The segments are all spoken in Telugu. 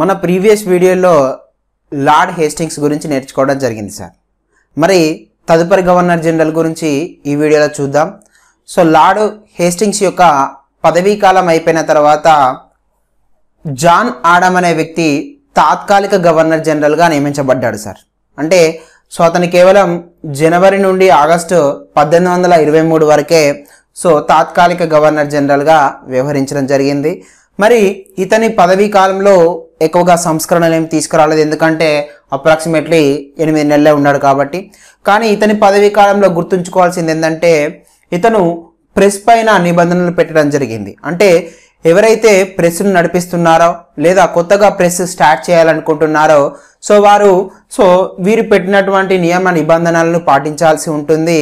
మన ప్రీవియస్ వీడియోలో లార్డ్ హేస్టింగ్స్ గురించి నేర్చుకోవడం జరిగింది సార్ మరి తదుపరి గవర్నర్ జనరల్ గురించి ఈ వీడియోలో చూద్దాం సో లార్డ్ హేస్టింగ్స్ యొక్క పదవీ కాలం అయిపోయిన తర్వాత జాన్ ఆడమ్ అనే వ్యక్తి తాత్కాలిక గవర్నర్ జనరల్గా నియమించబడ్డాడు సార్ అంటే సో అతను కేవలం జనవరి నుండి ఆగస్టు పద్దెనిమిది వందల ఇరవై మూడు వరకే సో తాత్కాలిక గవర్నర్ జనరల్గా వ్యవహరించడం జరిగింది మరి ఇతని పదవీ కాలంలో ఎక్కువగా సంస్కరణలు ఏమి తీసుకురాలేదు ఎందుకంటే అప్రాక్సిమేట్లీ ఎనిమిది నెలలే ఉన్నాడు కాబట్టి కానీ ఇతని పదవీ కాలంలో గుర్తుంచుకోవాల్సింది ఏంటంటే ఇతను ప్రెస్ పైన నిబంధనలు పెట్టడం జరిగింది అంటే ఎవరైతే ప్రెస్ను నడిపిస్తున్నారో లేదా కొత్తగా ప్రెస్ స్టార్ట్ చేయాలనుకుంటున్నారో సో వారు సో వీరు పెట్టినటువంటి నియమ నిబంధనలను పాటించాల్సి ఉంటుంది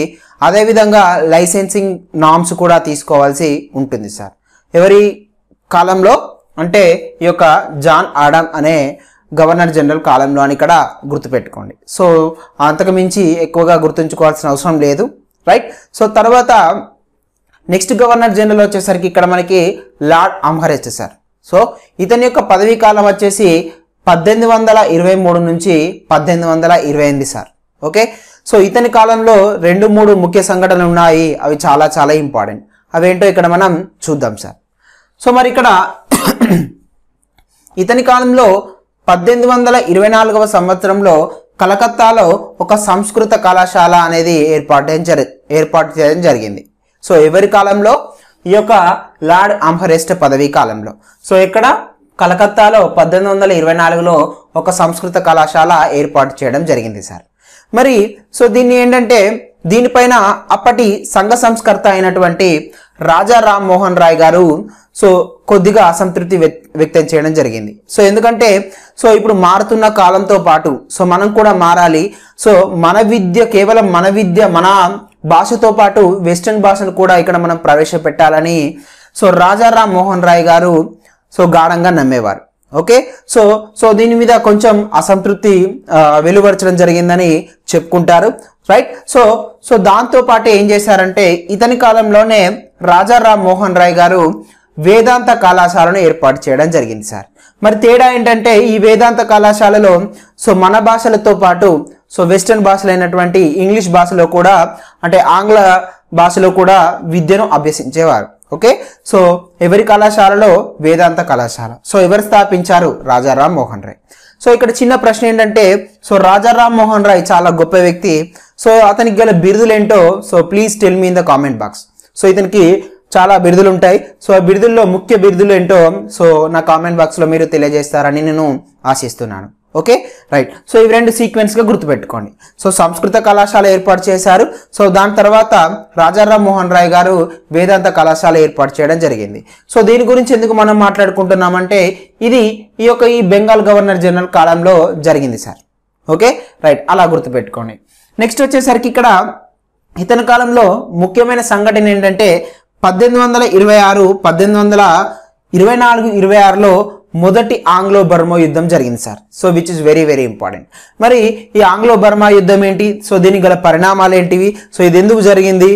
అదేవిధంగా లైసెన్సింగ్ నామ్స్ కూడా తీసుకోవాల్సి ఉంటుంది సార్ ఎవరి కాలంలో అంటే ఈ యొక్క జాన్ ఆడమ్ అనే గవర్నర్ జనరల్ కాలంలో అని ఇక్కడ గుర్తుపెట్టుకోండి సో అంతకుమించి ఎక్కువగా గుర్తుంచుకోవాల్సిన అవసరం లేదు రైట్ సో తర్వాత నెక్స్ట్ గవర్నర్ జనరల్ వచ్చేసరికి ఇక్కడ మనకి లార్డ్ అంహరేజ్ సార్ సో ఇతని యొక్క పదవీ కాలం వచ్చేసి పద్దెనిమిది వందల ఇరవై మూడు నుంచి పద్దెనిమిది వందల ఇరవై ఎనిమిది సార్ ఓకే సో ఇతని కాలంలో రెండు మూడు ముఖ్య సంఘటనలు ఉన్నాయి అవి చాలా చాలా ఇంపార్టెంట్ అవేంటో ఇక్కడ మనం చూద్దాం సార్ సో మరి ఇక్కడ ఇతని కాలంలో పద్దెనిమిది వందల ఇరవై నాలుగవ సంవత్సరంలో కలకత్తాలో ఒక సంస్కృత కళాశాల అనేది ఏర్పాటు ఏర్పాటు చేయడం జరిగింది సో ఎవరి కాలంలో ఈ యొక్క లార్డ్ అంహరెస్ట్ పదవీ కాలంలో సో ఇక్కడ కలకత్తాలో పద్దెనిమిది వందల ఇరవై నాలుగులో ఒక సంస్కృత కళాశాల ఏర్పాటు చేయడం జరిగింది సార్ మరి సో దీన్ని ఏంటంటే దీనిపైన అప్పటి సంఘ సంస్కర్త అయినటువంటి రాజా రామ్మోహన్ రాయ్ గారు సో కొద్దిగా అసంతృప్తి వ్యక్తం చేయడం జరిగింది సో ఎందుకంటే సో ఇప్పుడు మారుతున్న కాలంతో పాటు సో మనం కూడా మారాలి సో మన విద్య కేవలం మన విద్య మన భాషతో పాటు వెస్ట్రన్ భాషను కూడా ఇక్కడ మనం ప్రవేశపెట్టాలని సో రాజా మోహన్ రాయ్ గారు సో గాఢంగా నమ్మేవారు ఓకే సో సో దీని మీద కొంచెం అసంతృప్తి వెలువరచడం జరిగిందని చెప్పుకుంటారు రైట్ సో సో దాంతో పాటు ఏం చేశారంటే ఇతని కాలంలోనే రాజా రామ్ మోహన్ రాయ్ గారు వేదాంత కళాశాలను ఏర్పాటు చేయడం జరిగింది సార్ మరి తేడా ఏంటంటే ఈ వేదాంత కళాశాలలో సో మన భాషలతో పాటు సో వెస్టర్న్ భాషలైనటువంటి ఇంగ్లీష్ భాషలో కూడా అంటే ఆంగ్ల భాషలో కూడా విద్యను అభ్యసించేవారు ఓకే సో ఎవరి కళాశాలలో వేదాంత కళాశాల సో ఎవరు స్థాపించారు రాజారామ్ మోహన్ రాయ్ సో ఇక్కడ చిన్న ప్రశ్న ఏంటంటే సో రాజారామ్ మోహన్ రాయ్ చాలా గొప్ప వ్యక్తి సో అతనికి గల బిరుదులేంటో so please tell me in the comment box so ఇతనికి చాలా బిరుదులు ఉంటాయి సో ఆ బిరుదుల్లో ముఖ్య బిరుదులు ఏంటో సో నా కామెంట్ బాక్స్లో మీరు తెలియజేస్తారని నేను ఆశిస్తున్నాను ఓకే రైట్ సో ఇవి రెండు సీక్వెన్స్గా గుర్తుపెట్టుకోండి సో సంస్కృత కళాశాల ఏర్పాటు చేశారు సో దాని తర్వాత రాజారాం మోహన్ రాయ్ గారు వేదాంత కళాశాల ఏర్పాటు చేయడం జరిగింది సో దీని గురించి ఎందుకు మనం మాట్లాడుకుంటున్నామంటే ఇది ఈ యొక్క ఈ బెంగాల్ గవర్నర్ జనరల్ కాలంలో జరిగింది సార్ ఓకే రైట్ అలా గుర్తుపెట్టుకోండి నెక్స్ట్ వచ్చేసరికి ఇక్కడ ఇతని కాలంలో ముఖ్యమైన సంఘటన ఏంటంటే పద్దెనిమిది వందల ఇరవై ఆరు పద్దెనిమిది వందల ఇరవై నాలుగు ఇరవై ఆరులో మొదటి ఆంగ్లో బర్మా యుద్ధం జరిగింది sir so which is very very important మరి ఈ ఆంగ్లో బర్మా యుద్ధం ఏంటి సో దీనికి గల పరిణామాలు ఏంటివి సో ఇది ఎందుకు జరిగింది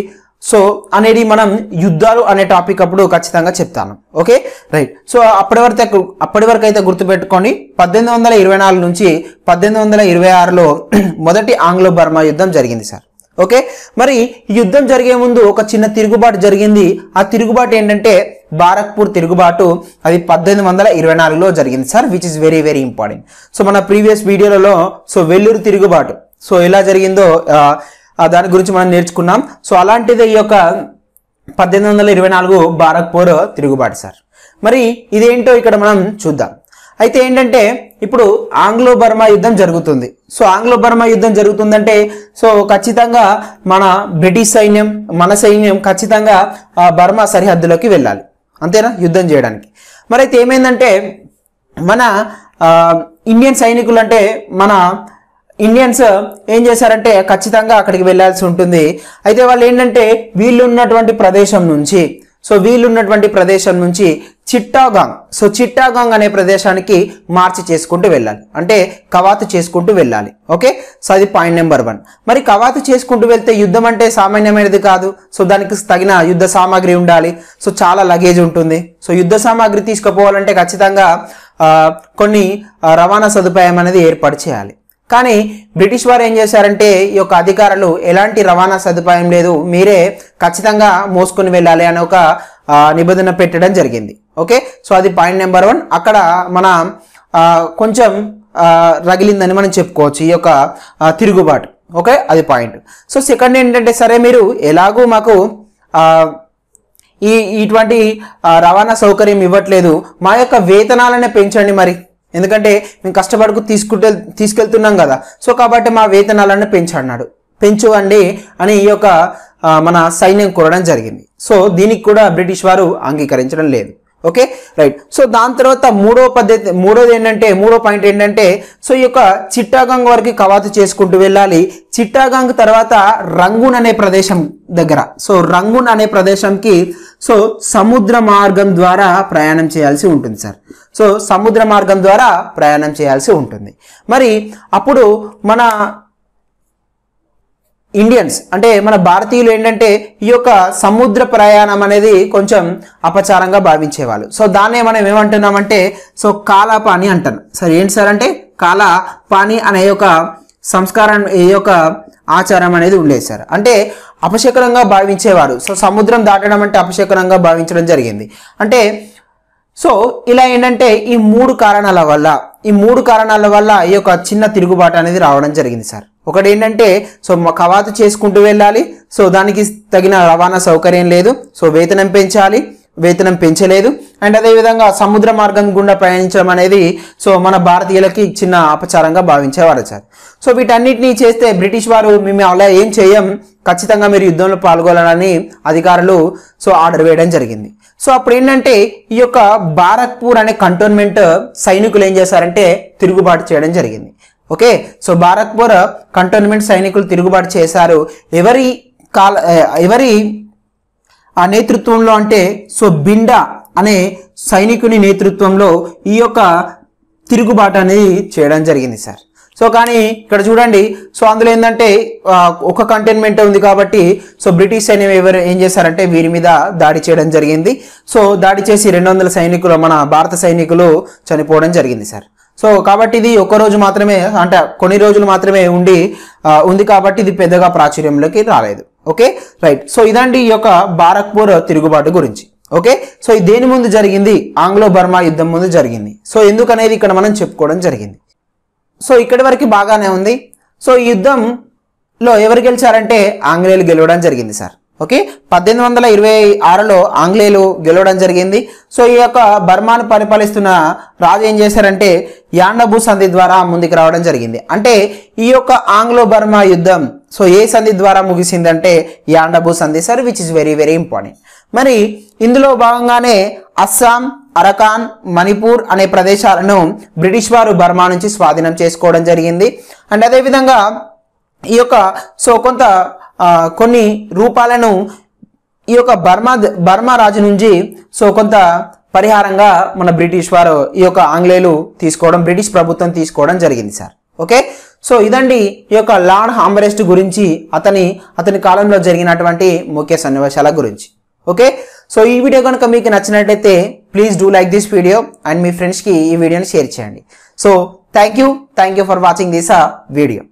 సో అనేది మనం యుద్ధాలు అనే టాపిక్ అప్పుడు ఖచ్చితంగా చెప్తాను ఓకే రైట్ సో అప్పటి వరకు అప్పటి వరకు అయితే గుర్తుపెట్టుకోండి పద్దెనిమిది వందల ఇరవై నాలుగు నుంచి పద్దెనిమిది వందల ఇరవై ఆరులో మొదటి ఆంగ్లో బర్మా యుద్ధం జరిగింది సార్ ఓకే మరి యుద్ధం జరిగే ముందు ఒక చిన్న తిరుగుబాటు జరిగింది ఆ తిరుగుబాటు ఏంటంటే బారక్పూర్ తిరుగుబాటు అది పద్దెనిమిది వందల ఇరవై నాలుగులో జరిగింది sir which is very very important so మన ప్రీవియస్ వీడియోలలో సో వెల్లూరు తిరుగుబాటు సో ఎలా జరిగిందో దాని గురించి మనం నేర్చుకున్నాం సో అలాంటిది ఈ యొక్క పద్దెనిమిది వందల ఇరవై నాలుగు బారక్పూర్ తిరుగుబాటు సార్ మరి ఇదేంటో ఇక్కడ మనం చూద్దాం అయితే ఏంటంటే ఇప్పుడు ఆంగ్లో బర్మా యుద్ధం జరుగుతుంది సో ఆంగ్లో బర్మా యుద్ధం జరుగుతుందంటే సో ఖచ్చితంగా మన బ్రిటిష్ సైన్యం మన సైన్యం ఖచ్చితంగా ఆ బర్మా సరిహద్దులోకి వెళ్ళాలి అంతేనా యుద్ధం చేయడానికి మరి అయితే ఏమైందంటే మన ఇండియన్ సైనికులు అంటే మన ఇండియన్స్ ఏం చేశారంటే ఖచ్చితంగా అక్కడికి వెళ్ళాల్సి ఉంటుంది అయితే వాళ్ళు ఏంటంటే వీళ్ళు ఉన్నటువంటి ప్రదేశం నుంచి సో వీళ్ళు ఉన్నటువంటి ప్రదేశం నుంచి చిట్టాగాంగ్ సో చిట్టాగాంగ్ అనే ప్రదేశానికి మార్చి చేసుకుంటూ వెళ్ళాలి అంటే కవాతు చేసుకుంటూ వెళ్ళాలి ఓకే సో అది పాయింట్ నెంబర్ వన్ మరి కవాతు చేసుకుంటూ వెళ్తే యుద్ధం అంటే సామాన్యమైనది కాదు సో దానికి తగిన యుద్ధ సామాగ్రి ఉండాలి సో చాలా లగేజ్ ఉంటుంది సో యుద్ధ సామాగ్రి తీసుకుపోవాలంటే ఖచ్చితంగా కొన్ని రవాణా సదుపాయం అనేది ఏర్పాటు చేయాలి కానీ బ్రిటిష్ వారు ఏం చేశారంటే ఈ యొక్క అధికారులు ఎలాంటి రవాణా సదుపాయం లేదు మీరే ఖచ్చితంగా మోసుకొని వెళ్ళాలి అనే ఒక నిబంధన పెట్టడం జరిగింది ఓకే సో అది పాయింట్ నెంబర్ వన్ అక్కడ మన కొంచెం రగిలిందని మనం చెప్పుకోవచ్చు ఈ యొక్క తిరుగుబాటు ఓకే అది పాయింట్ సో సెకండ్ ఏంటంటే సరే మీరు ఎలాగూ మాకు ఈ ఇటువంటి రవాణా సౌకర్యం ఇవ్వట్లేదు మా యొక్క వేతనాలనే పెంచండి మరి ఎందుకంటే మేము కష్టపడుకు తీసుకుంటే తీసుకెళ్తున్నాం కదా సో కాబట్టి మా వేతనాలను పెంచన్నాడు పెంచువండి అని ఈ యొక్క మన సైన్యం కోరడం జరిగింది సో దీనికి కూడా బ్రిటిష్ వారు అంగీకరించడం లేదు ఓకే రైట్ సో దాని తర్వాత మూడో పద్ధతి మూడోది ఏంటంటే మూడో పాయింట్ ఏంటంటే సో ఈ యొక్క చిట్టాగంగ్ వరకు కవాతు చేసుకుంటూ వెళ్ళాలి చిట్టాగంగ్ తర్వాత రంగున్ అనే ప్రదేశం దగ్గర సో రంగున్ అనే ప్రదేశంకి సో సముద్ర మార్గం ద్వారా ప్రయాణం చేయాల్సి ఉంటుంది సార్ సో సముద్ర మార్గం ద్వారా ప్రయాణం చేయాల్సి ఉంటుంది మరి అప్పుడు మన ఇండియన్స్ అంటే మన భారతీయులు ఏంటంటే ఈ యొక్క సముద్ర ప్రయాణం అనేది కొంచెం అపచారంగా భావించేవాళ్ళు సో దాన్నే మనం ఏమంటున్నామంటే సో కాలాపాని అంటాను సార్ ఏంటి సార్ అంటే కాలాపాని అనే యొక్క సంస్కారం ఈ యొక్క ఆచారం అనేది ఉండేది సార్ అంటే అపశకరంగా భావించేవారు సో సముద్రం దాటడం అంటే అపశకరంగా భావించడం జరిగింది అంటే సో ఇలా ఏంటంటే ఈ మూడు కారణాల వల్ల ఈ మూడు కారణాల వల్ల ఈ యొక్క చిన్న తిరుగుబాటు అనేది రావడం జరిగింది సార్ ఒకటి ఏంటంటే సో కవాతు చేసుకుంటూ వెళ్ళాలి సో దానికి తగిన రవాణా సౌకర్యం లేదు సో వేతనం పెంచాలి వేతనం పెంచలేదు అండ్ అదేవిధంగా సముద్ర మార్గం గుండా ప్రయాణించడం అనేది సో మన భారతీయులకి చిన్న అపచారంగా భావించేవారు సార్ సో వీటన్నిటినీ చేస్తే బ్రిటిష్ వారు మేము అలా ఏం చేయం ఖచ్చితంగా మీరు యుద్ధంలో పాల్గొనాలని అధికారులు సో ఆర్డర్ వేయడం జరిగింది సో అప్పుడు ఏంటంటే ఈ యొక్క భారత్పూర్ అనే కంటోన్మెంట్ సైనికులు ఏం చేశారంటే తిరుగుబాటు చేయడం జరిగింది ఓకే సో భారత్పూర్ కంటోన్మెంట్ సైనికులు తిరుగుబాటు చేశారు ఎవరి కాల ఎవరి ఆ నేతృత్వంలో అంటే సో బిండా అనే సైనికుని నేతృత్వంలో ఈ యొక్క తిరుగుబాటు అనేది చేయడం జరిగింది సార్ సో కానీ ఇక్కడ చూడండి సో అందులో ఏంటంటే ఒక కంటైన్మెంట్ ఉంది కాబట్టి సో బ్రిటిష్ సైన్యం ఎవరు ఏం చేశారంటే వీరి మీద దాడి చేయడం జరిగింది సో దాడి చేసి రెండు వందల సైనికులు మన భారత సైనికులు చనిపోవడం జరిగింది సార్ సో కాబట్టి ఇది రోజు మాత్రమే అంటే కొన్ని రోజులు మాత్రమే ఉండి ఉంది కాబట్టి ఇది పెద్దగా ప్రాచుర్యంలోకి రాలేదు ఓకే రైట్ సో ఇదండి ఈ యొక్క బారక్పూర్ తిరుగుబాటు గురించి ఓకే సో ఇది దేని ముందు జరిగింది ఆంగ్లో బర్మా యుద్ధం ముందు జరిగింది సో ఎందుకనేది ఇక్కడ మనం చెప్పుకోవడం జరిగింది సో ఇక్కడి వరకు బాగానే ఉంది సో ఈ యుద్ధంలో ఎవరు గెలిచారంటే ఆంగ్లేయులు గెలవడం జరిగింది సార్ ఓకే పద్దెనిమిది వందల ఇరవై ఆరులో ఆంగ్లేయులు గెలవడం జరిగింది సో ఈ యొక్క బర్మాను పరిపాలిస్తున్న రాజు ఏం చేశారంటే యాండబు సంధి ద్వారా ముందుకు రావడం జరిగింది అంటే ఈ యొక్క ఆంగ్లో బర్మా యుద్ధం సో ఏ సంధి ద్వారా ముగిసిందంటే యాండబు సంధి sir which is very very important మరి ఇందులో భాగంగానే అస్సాం అరకాన్ మణిపూర్ అనే ప్రదేశాలను బ్రిటిష్ వారు బర్మా నుంచి స్వాధీనం చేసుకోవడం జరిగింది అండ్ అదేవిధంగా ఈ యొక్క సో కొంత కొన్ని రూపాలను ఈ యొక్క బర్మా బర్మా రాజు నుంచి సో కొంత పరిహారంగా మన బ్రిటిష్ వారు ఈ యొక్క ఆంగ్లేయులు తీసుకోవడం బ్రిటిష్ ప్రభుత్వం తీసుకోవడం జరిగింది సార్ ఓకే సో ఇదండి ఈ యొక్క లార్డ్ హాంబరెస్ట్ గురించి అతని అతని కాలంలో జరిగినటువంటి ముఖ్య సన్నివేశాల గురించి ఓకే సో ఈ వీడియో కనుక మీకు నచ్చినట్లయితే please do like this video and మీ ఫ్రెండ్స్కి ఈ వీడియోని షేర్ చేయండి so thank you thank you for watching this uh video